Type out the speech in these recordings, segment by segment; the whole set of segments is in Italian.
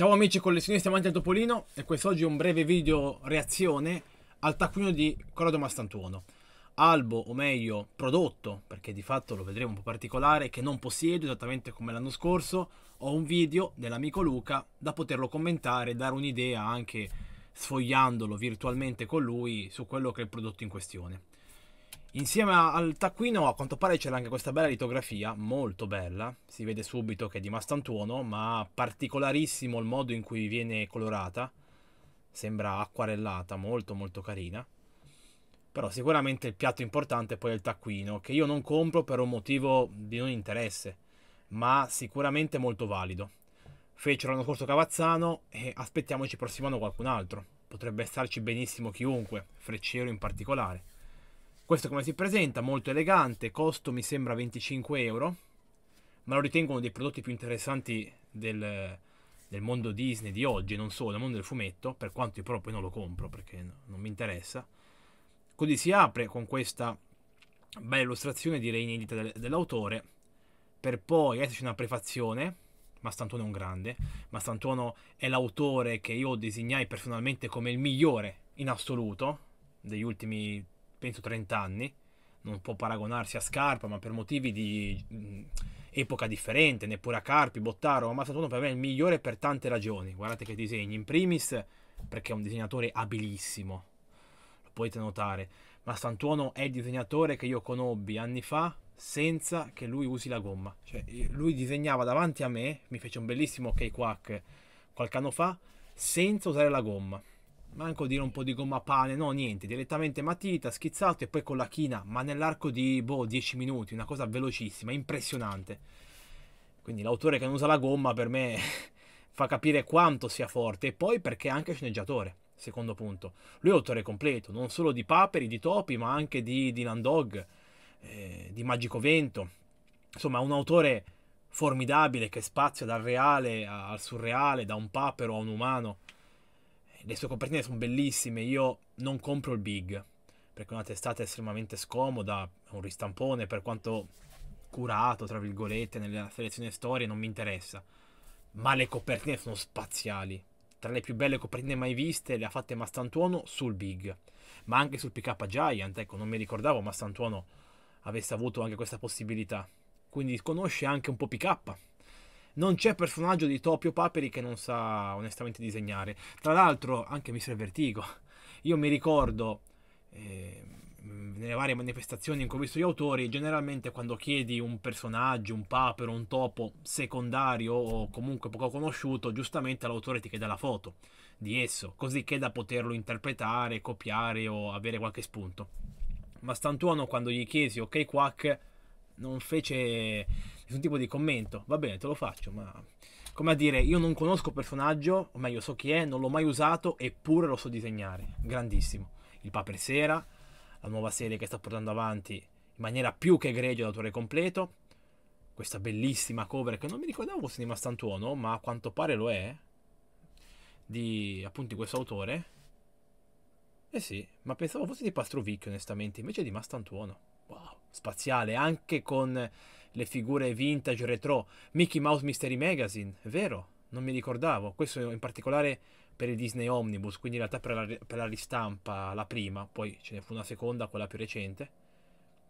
Ciao amici collezionisti amanti del Topolino e quest'oggi un breve video reazione al taccuino di Corrado Mastantuono. Albo, o meglio, prodotto, perché di fatto lo vedremo un po' particolare, che non possiedo esattamente come l'anno scorso, ho un video dell'amico Luca da poterlo commentare e dare un'idea anche sfogliandolo virtualmente con lui su quello che è il prodotto in questione. Insieme al taccuino a quanto pare c'è anche questa bella litografia, molto bella, si vede subito che è di Mastantuono, ma particolarissimo il modo in cui viene colorata, sembra acquarellata, molto molto carina. Però sicuramente il piatto importante è poi il taccuino, che io non compro per un motivo di non interesse, ma sicuramente molto valido. Fecero l'anno scorso Cavazzano e aspettiamoci prossimo anno qualcun altro. Potrebbe starci benissimo chiunque, Frecciero in particolare. Questo come si presenta, molto elegante, costo mi sembra 25 euro, ma lo ritengo uno dei prodotti più interessanti del, del mondo Disney di oggi, non solo, del mondo del fumetto, per quanto io poi non lo compro perché non mi interessa. Così si apre con questa bella illustrazione direi inedita dell'autore, per poi esserci una prefazione, Mastantuono è un grande, Mastantuono è l'autore che io disegnai personalmente come il migliore in assoluto degli ultimi penso 30 anni, non può paragonarsi a Scarpa, ma per motivi di mh, mm, epoca differente, neppure a Carpi, Bottaro, ma Saturno per me è il migliore per tante ragioni. Guardate che disegni, in primis perché è un disegnatore abilissimo, lo potete notare, ma Santuono è il disegnatore che io conobbi anni fa senza che lui usi la gomma. Cioè, eh, lui disegnava davanti a me, mi fece un bellissimo quack qualche anno fa, senza usare la gomma manco dire un po' di gomma pane, no niente, direttamente matita, schizzato e poi con la china, ma nell'arco di boh, 10 minuti, una cosa velocissima, impressionante. Quindi l'autore che non usa la gomma per me fa capire quanto sia forte e poi perché è anche sceneggiatore, secondo punto. Lui è autore completo, non solo di Paperi, di Topi, ma anche di, Dylan Dog, eh, di Magico Vento. Insomma, è un autore formidabile che spazia dal reale al surreale, da un papero a un umano le sue copertine sono bellissime, io non compro il big, perché è una testata estremamente scomoda, è un ristampone per quanto curato, tra virgolette, nella selezione storie, non mi interessa. Ma le copertine sono spaziali. Tra le più belle copertine mai viste le ha fatte Mastantuono sul Big, ma anche sul PK Giant, ecco, non mi ricordavo Mastantuono avesse avuto anche questa possibilità. Quindi conosce anche un po' PK, non c'è personaggio di Topio Paperi che non sa onestamente disegnare. Tra l'altro, anche Mr. Vertigo. Io mi ricordo, eh, nelle varie manifestazioni in cui ho visto gli autori, generalmente quando chiedi un personaggio, un papero, un topo secondario o comunque poco conosciuto, giustamente l'autore ti chiede la foto di esso, così che da poterlo interpretare, copiare o avere qualche spunto. Ma Stantuono, quando gli chiesi Ok Quack, non fece nessun tipo di commento. Va bene, te lo faccio, ma come a dire, io non conosco il personaggio, o meglio, so chi è, non l'ho mai usato, eppure lo so disegnare. Grandissimo. Il Paper Sera, la nuova serie che sta portando avanti in maniera più che egregia l'autore completo. Questa bellissima cover che non mi ricordavo fosse di Mastantuono, ma a quanto pare lo è. Di appunto questo autore. Eh sì, ma pensavo fosse di Pastrovicchio, onestamente, invece di Mastantuono. Wow, spaziale, anche con le figure vintage retro, Mickey Mouse Mystery Magazine, è vero? Non mi ricordavo, questo in particolare per il Disney Omnibus, quindi in realtà per la, per la ristampa, la prima, poi ce ne fu una seconda, quella più recente.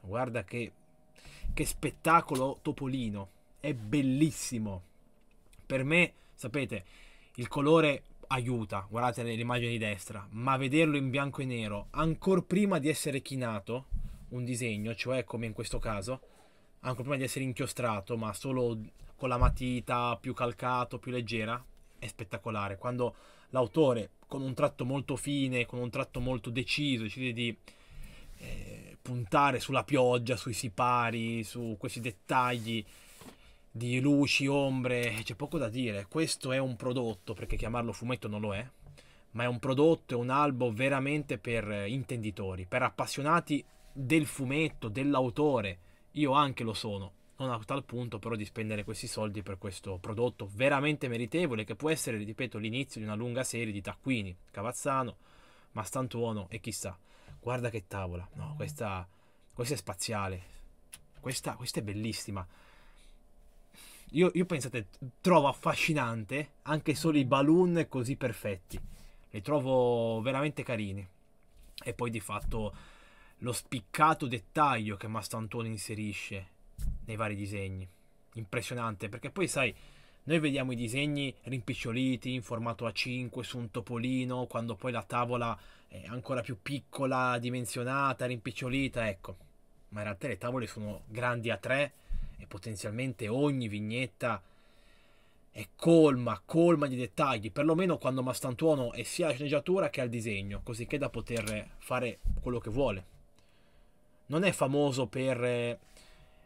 Guarda che, che spettacolo Topolino, è bellissimo. Per me, sapete, il colore aiuta, guardate l'immagine di destra, ma vederlo in bianco e nero, ancora prima di essere chinato un disegno, cioè come in questo caso, anche prima di essere inchiostrato, ma solo con la matita più calcato, più leggera, è spettacolare. Quando l'autore, con un tratto molto fine, con un tratto molto deciso, decide di eh, puntare sulla pioggia, sui sipari, su questi dettagli di luci, ombre, eh, c'è poco da dire. Questo è un prodotto, perché chiamarlo fumetto non lo è, ma è un prodotto, è un albo veramente per eh, intenditori, per appassionati del fumetto, dell'autore io anche lo sono, non a tal punto però di spendere questi soldi per questo prodotto veramente meritevole che può essere, ripeto, l'inizio di una lunga serie di taccuini, Cavazzano, Mastantuono e chissà. Guarda che tavola, no, questa, questa è spaziale, questa, questa è bellissima. Io, io, pensate, trovo affascinante anche solo i balloon così perfetti. Li trovo veramente carini. E poi di fatto lo spiccato dettaglio che Mastantuono inserisce nei vari disegni. Impressionante, perché poi sai, noi vediamo i disegni rimpiccioliti in formato A5 su un topolino, quando poi la tavola è ancora più piccola, dimensionata, rimpicciolita, ecco. Ma in realtà le tavole sono grandi a 3 e potenzialmente ogni vignetta è colma, colma di dettagli, perlomeno quando Mastantuono è sia alla sceneggiatura che al disegno, così che da poter fare quello che vuole non è famoso per eh,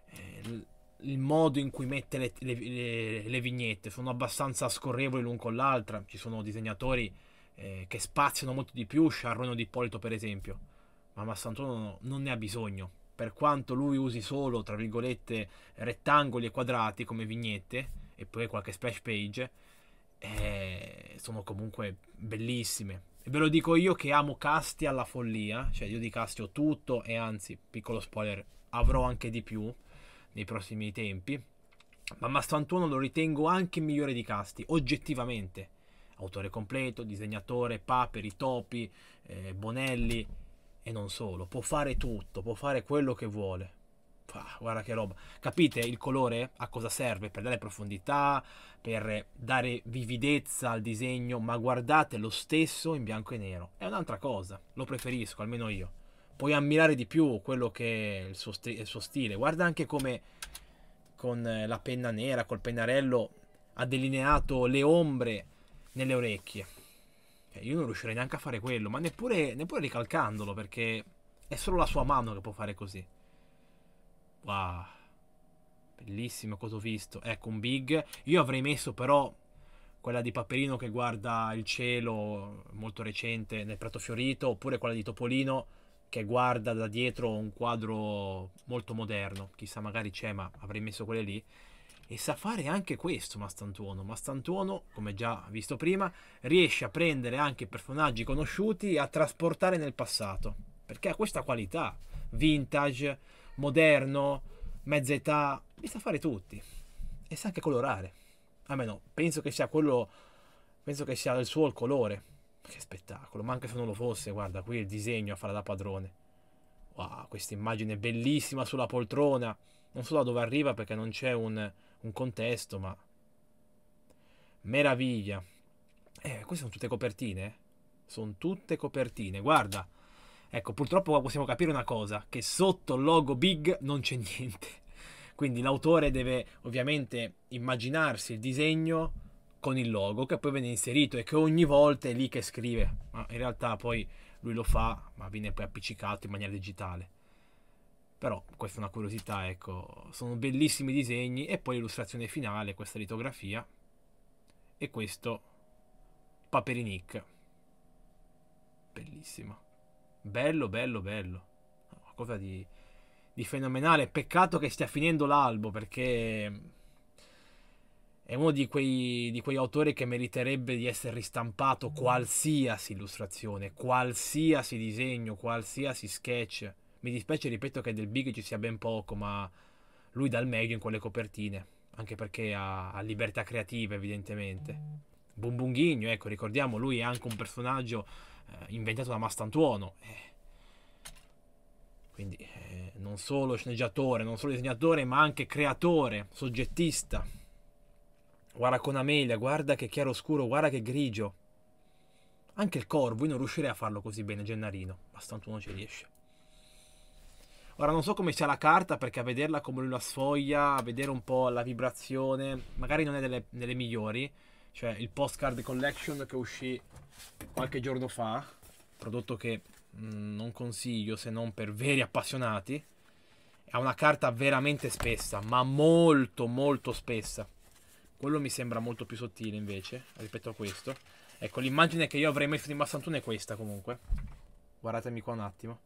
eh, il modo in cui mette le, le, le, le, vignette, sono abbastanza scorrevoli l'un con l'altra, ci sono disegnatori eh, che spaziano molto di più, Sciarrone di Ippolito per esempio, ma Massantuono non ne ha bisogno, per quanto lui usi solo, tra virgolette, rettangoli e quadrati come vignette, e poi qualche splash page, eh, sono comunque bellissime Ve lo dico io che amo Casti alla follia, cioè io di Casti ho tutto e anzi, piccolo spoiler, avrò anche di più nei prossimi tempi. Ma Mastantuono lo ritengo anche migliore di Casti, oggettivamente. Autore completo, disegnatore, paperi, topi, eh, Bonelli e non solo. Può fare tutto, può fare quello che vuole guarda che roba. Capite il colore a cosa serve? Per dare profondità, per dare vividezza al disegno, ma guardate lo stesso in bianco e nero. È un'altra cosa, lo preferisco, almeno io. Puoi ammirare di più quello che è il suo, il suo stile. Guarda anche come con la penna nera, col pennarello, ha delineato le ombre nelle orecchie. Cioè, io non riuscirei neanche a fare quello, ma neppure, neppure ricalcandolo, perché è solo la sua mano che può fare così. Wow. Bellissima cosa ho visto. Ecco un big. Io avrei messo però quella di Paperino che guarda il cielo molto recente nel Prato Fiorito oppure quella di Topolino che guarda da dietro un quadro molto moderno. Chissà magari c'è ma avrei messo quelle lì. E sa fare anche questo Mastantuono. Mastantuono, come già visto prima, riesce a prendere anche personaggi conosciuti e a trasportare nel passato. Perché ha questa qualità vintage moderno, mezza età, li sa fare tutti. E sa anche colorare. Almeno penso che sia quello, penso che sia il suo il colore. Che spettacolo, ma anche se non lo fosse, guarda, qui il disegno a fare da padrone. Wow, questa immagine bellissima sulla poltrona. Non so da dove arriva perché non c'è un, un contesto, ma... Meraviglia. Eh, queste sono tutte copertine. Eh? Sono tutte copertine, guarda. Ecco, purtroppo possiamo capire una cosa, che sotto il logo Big non c'è niente. Quindi l'autore deve ovviamente immaginarsi il disegno con il logo che poi viene inserito e che ogni volta è lì che scrive. Ma in realtà poi lui lo fa, ma viene poi appiccicato in maniera digitale. Però questa è una curiosità, ecco, sono bellissimi disegni e poi l'illustrazione finale, questa litografia e questo Paperinic. Bellissima. Bello, bello, bello. Una cosa di, di fenomenale. Peccato che stia finendo l'albo perché è uno di quei, di quei, autori che meriterebbe di essere ristampato qualsiasi illustrazione, qualsiasi disegno, qualsiasi sketch. Mi dispiace, ripeto, che del Big ci sia ben poco, ma lui dà il meglio in quelle copertine, anche perché ha, ha libertà creativa, evidentemente. Bumbunghigno, ecco, ricordiamo, lui è anche un personaggio eh, inventato da Mastantuono. Eh. Quindi eh, non solo sceneggiatore, non solo disegnatore, ma anche creatore, soggettista. Guarda con Amelia, guarda che chiaro scuro, guarda che grigio. Anche il corvo, io non riuscirei a farlo così bene, Gennarino. Mastantuono ci riesce. Ora non so come sia la carta perché a vederla come lui la sfoglia, a vedere un po' la vibrazione, magari non è delle, delle migliori cioè il Postcard Collection che uscì qualche giorno fa, prodotto che mm, non consiglio se non per veri appassionati, ha una carta veramente spessa, ma molto molto spessa. Quello mi sembra molto più sottile invece, rispetto a questo. Ecco, l'immagine che io avrei messo in bassantone è questa comunque. Guardatemi qua un attimo.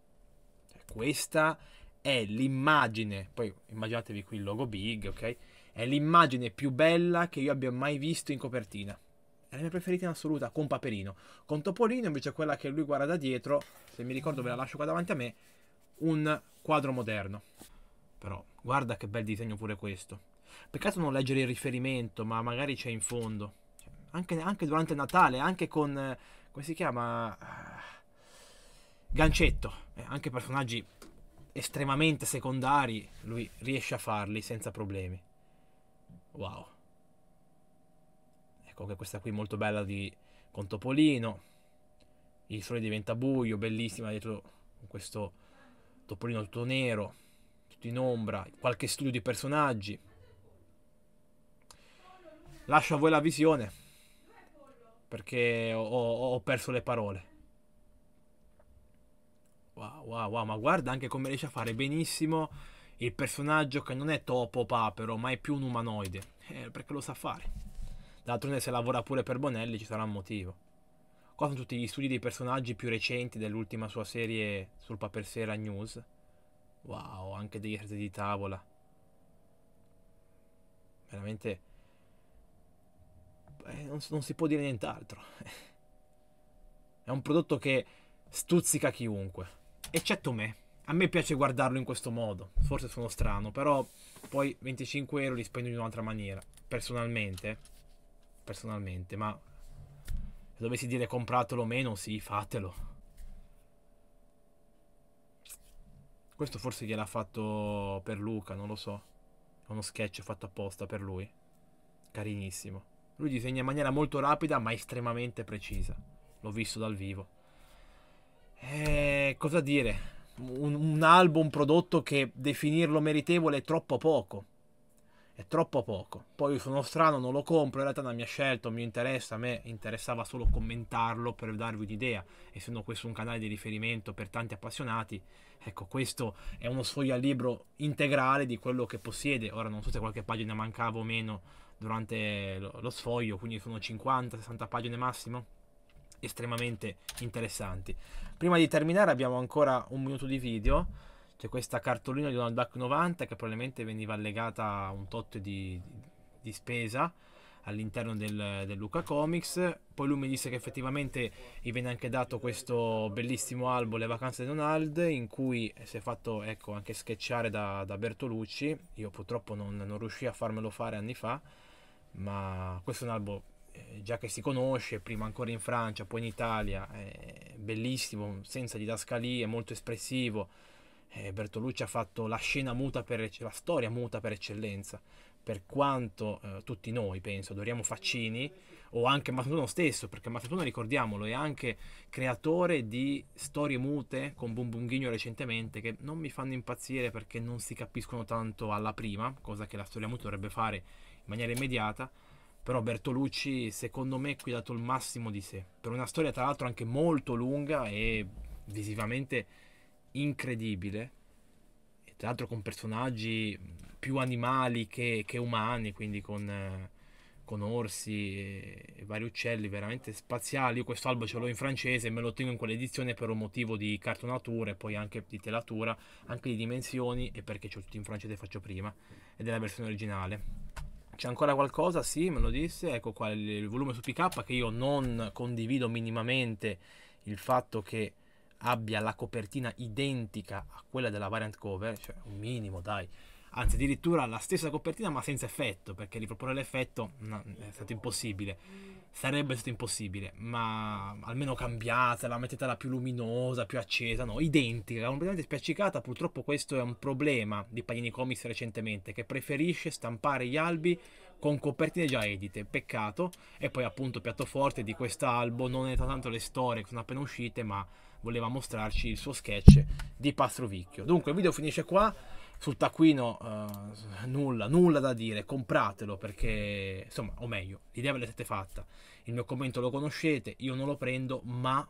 Cioè, questa è l'immagine, poi immaginatevi qui il logo big, ok? È l'immagine più bella che io abbia mai visto in copertina. È la mia preferita in assoluta, con Paperino. Con Topolino invece è quella che lui guarda da dietro, se mi ricordo ve la lascio qua davanti a me, un quadro moderno. Però, guarda che bel disegno pure questo. Peccato non leggere il riferimento, ma magari c'è in fondo. Anche, anche durante Natale, anche con... Eh, come si chiama? Ah, Gancetto. Eh, anche personaggi estremamente secondari, lui riesce a farli senza problemi. Wow. Ecco che questa qui è molto bella di con Topolino. Il sole diventa buio, bellissima dietro con questo Topolino tutto nero, tutto in ombra, qualche studio di personaggi. Lascio a voi la visione perché ho, ho perso le parole. Wow, wow, wow, ma guarda anche come riesce a fare benissimo il personaggio che non è topo papero, ma è più un umanoide. Eh, perché lo sa fare. D'altronde se lavora pure per Bonelli ci sarà un motivo. Qua sono tutti gli studi dei personaggi più recenti dell'ultima sua serie sul Paper Sera News. Wow, anche degli esercizi di tavola. Veramente... Eh, non, non si può dire nient'altro. è un prodotto che stuzzica chiunque, eccetto me a me piace guardarlo in questo modo, forse sono strano, però poi 25 euro li spendo in un'altra maniera, personalmente, personalmente, ma se dovessi dire compratelo o meno, sì, fatelo. Questo forse gliel'ha fatto per Luca, non lo so. È uno sketch fatto apposta per lui. Carinissimo. Lui disegna in maniera molto rapida ma estremamente precisa. L'ho visto dal vivo. E eh, cosa dire? un, un album, un prodotto che definirlo meritevole è troppo poco. È troppo poco. Poi sono strano, non lo compro, in realtà non mi ha scelto, mi interessa, a me interessava solo commentarlo per darvi un'idea. Essendo questo un canale di riferimento per tanti appassionati, ecco, questo è uno sfoglialibro integrale di quello che possiede. Ora non so se qualche pagina mancava o meno durante lo, lo sfoglio, quindi sono 50-60 pagine massimo estremamente interessanti. Prima di terminare abbiamo ancora un minuto di video, c'è questa cartolina di Donald Duck 90 che probabilmente veniva allegata a un tot di, di spesa all'interno del, del, Luca Comics. Poi lui mi disse che effettivamente gli venne anche dato questo bellissimo albo Le vacanze di Donald, in cui si è fatto ecco, anche sketchare da, da, Bertolucci. Io purtroppo non, non riuscii a farmelo fare anni fa, ma questo è un albo eh, già che si conosce, prima ancora in Francia, poi in Italia, eh, bellissimo, senza didascalie, molto espressivo. Eh, Bertolucci ha fatto la scena muta per la storia muta per eccellenza. Per quanto eh, tutti noi, penso, adoriamo Faccini o anche Matatuno stesso, perché Matatuno, ricordiamolo, è anche creatore di storie mute con Bumbunghigno recentemente che non mi fanno impazzire perché non si capiscono tanto alla prima, cosa che la storia muta dovrebbe fare in maniera immediata però Bertolucci secondo me qui ha dato il massimo di sé per una storia tra l'altro anche molto lunga e visivamente incredibile e tra l'altro con personaggi più animali che, che umani quindi con, con orsi e, e, vari uccelli veramente spaziali io questo albo ce l'ho in francese me lo tengo in quell'edizione per un motivo di cartonatura e poi anche di telatura anche di dimensioni e perché c'è tutto in francese faccio prima ed è la versione originale c'è ancora qualcosa? Sì, me lo disse. Ecco qua il volume su PK che io non condivido minimamente il fatto che abbia la copertina identica a quella della variant cover, cioè un minimo, dai anzi addirittura la stessa copertina ma senza effetto, perché riproporre l'effetto no, è stato impossibile, sarebbe stato impossibile, ma almeno cambiatela, mettetela più luminosa, più accesa, no, identica, completamente spiaccicata, purtroppo questo è un problema di Panini Comics recentemente, che preferisce stampare gli albi con copertine già edite, peccato, e poi appunto piatto forte di quest'albo non è tanto le storie che sono appena uscite, ma voleva mostrarci il suo sketch di Pastrovicchio. Dunque il video finisce qua sul taccuino uh, nulla, nulla da dire, compratelo perché, insomma, o meglio, l'idea ve l'avete fatta, il mio commento lo conoscete, io non lo prendo, ma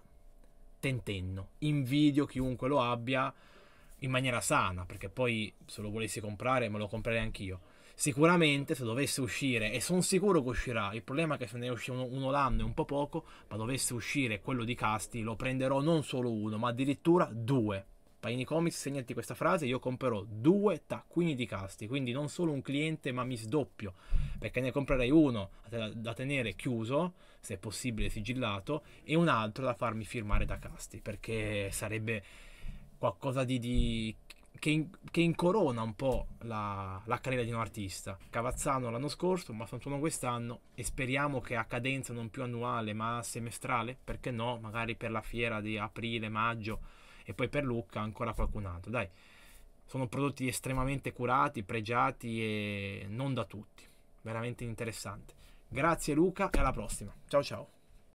tentenno, invidio chiunque lo abbia in maniera sana, perché poi se lo volessi comprare me lo comprerei anch'io. Sicuramente se dovesse uscire, e sono sicuro che uscirà, il problema è che se ne esce uno, uno l'anno è un po' poco, ma dovesse uscire quello di Casti, lo prenderò non solo uno, ma addirittura due Panini Comics, segnati questa frase, io comprerò due taccuini di casti, quindi non solo un cliente ma mi sdoppio, perché ne comprerei uno da tenere chiuso, se possibile sigillato, e un altro da farmi firmare da casti, perché sarebbe qualcosa di, di che, in, che, incorona un po' la, la, carriera di un artista. Cavazzano l'anno scorso, ma Santuono quest'anno e speriamo che a cadenza non più annuale ma semestrale, perché no, magari per la fiera di aprile, maggio e poi per Luca ancora qualcun altro. Dai, sono prodotti estremamente curati, pregiati e non da tutti. Veramente interessante. Grazie Luca e alla prossima. Ciao ciao.